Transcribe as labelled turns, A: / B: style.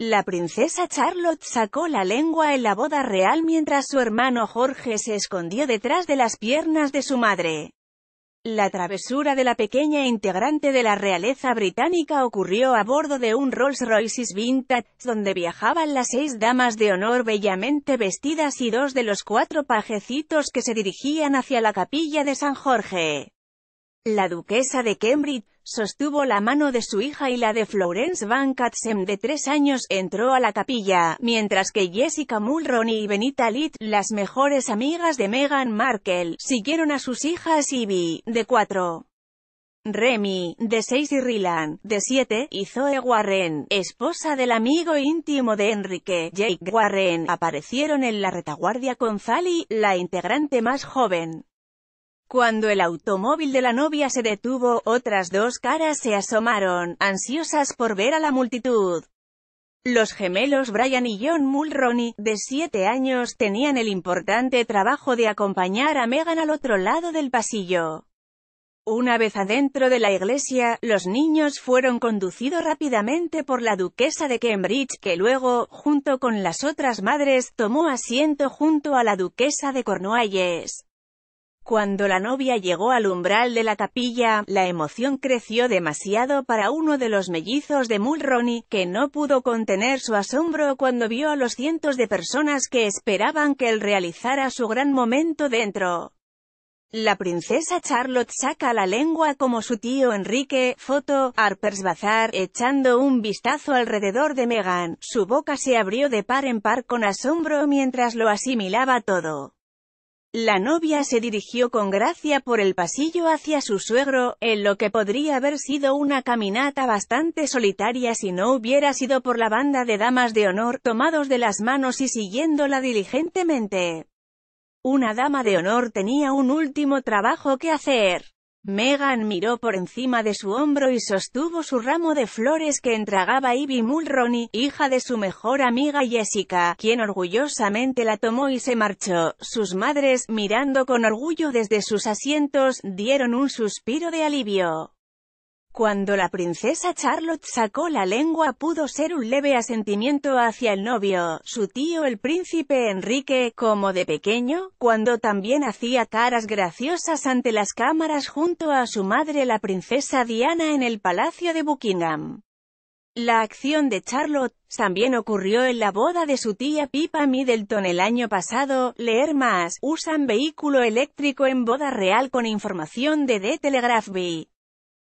A: La princesa Charlotte sacó la lengua en la boda real mientras su hermano Jorge se escondió detrás de las piernas de su madre. La travesura de la pequeña integrante de la realeza británica ocurrió a bordo de un Rolls-Royce Vintage, donde viajaban las seis damas de honor bellamente vestidas y dos de los cuatro pajecitos que se dirigían hacia la capilla de San Jorge. La duquesa de Cambridge, sostuvo la mano de su hija y la de Florence Van Katsem de tres años, entró a la capilla, mientras que Jessica Mulroney y Benita Litt, las mejores amigas de Meghan Markle, siguieron a sus hijas Ivy, de cuatro. Remy, de seis y Rylan, de siete, y Zoe Warren, esposa del amigo íntimo de Enrique, Jake Warren, aparecieron en la retaguardia con Zali, la integrante más joven. Cuando el automóvil de la novia se detuvo, otras dos caras se asomaron, ansiosas por ver a la multitud. Los gemelos Brian y John Mulroney, de siete años, tenían el importante trabajo de acompañar a Megan al otro lado del pasillo. Una vez adentro de la iglesia, los niños fueron conducidos rápidamente por la duquesa de Cambridge, que luego, junto con las otras madres, tomó asiento junto a la duquesa de Cornualles. Cuando la novia llegó al umbral de la capilla, la emoción creció demasiado para uno de los mellizos de Mulroney, que no pudo contener su asombro cuando vio a los cientos de personas que esperaban que él realizara su gran momento dentro. La princesa Charlotte saca la lengua como su tío Enrique, foto, Harper's Bazaar, echando un vistazo alrededor de Meghan, su boca se abrió de par en par con asombro mientras lo asimilaba todo. La novia se dirigió con gracia por el pasillo hacia su suegro, en lo que podría haber sido una caminata bastante solitaria si no hubiera sido por la banda de damas de honor, tomados de las manos y siguiéndola diligentemente. Una dama de honor tenía un último trabajo que hacer. Megan miró por encima de su hombro y sostuvo su ramo de flores que entregaba Ivy Mulroney, hija de su mejor amiga Jessica, quien orgullosamente la tomó y se marchó. Sus madres, mirando con orgullo desde sus asientos, dieron un suspiro de alivio. Cuando la princesa Charlotte sacó la lengua pudo ser un leve asentimiento hacia el novio, su tío el príncipe Enrique, como de pequeño, cuando también hacía caras graciosas ante las cámaras junto a su madre la princesa Diana en el Palacio de Buckingham. La acción de Charlotte también ocurrió en la boda de su tía Pipa Middleton el año pasado. Leer más, usan vehículo eléctrico en boda real con información de The Telegraph